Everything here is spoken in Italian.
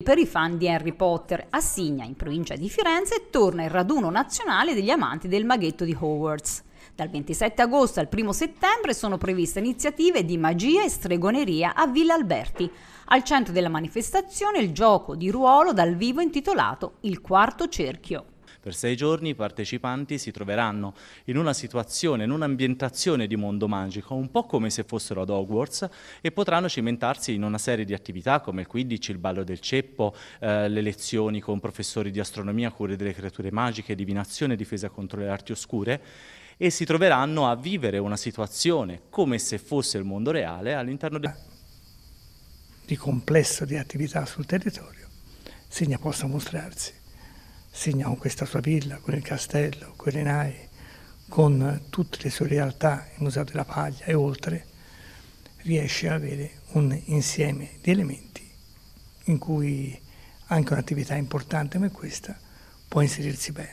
Per i fan di Harry Potter, a Signa, in provincia di Firenze, torna il raduno nazionale degli amanti del maghetto di Hogwarts. Dal 27 agosto al 1 settembre sono previste iniziative di magia e stregoneria a Villa Alberti. Al centro della manifestazione il gioco di ruolo dal vivo intitolato Il quarto cerchio. Per sei giorni i partecipanti si troveranno in una situazione, in un'ambientazione di mondo magico, un po' come se fossero ad Hogwarts e potranno cimentarsi in una serie di attività come il 15, il ballo del ceppo, eh, le lezioni con professori di astronomia, cure delle creature magiche, divinazione, difesa contro le arti oscure e si troveranno a vivere una situazione come se fosse il mondo reale all'interno del... di complesso di attività sul territorio, Segna possa mostrarsi segna con questa sua villa, con il castello, con le navi, con tutte le sue realtà, il Museo della Paglia e oltre, riesce ad avere un insieme di elementi in cui anche un'attività importante come questa può inserirsi bene.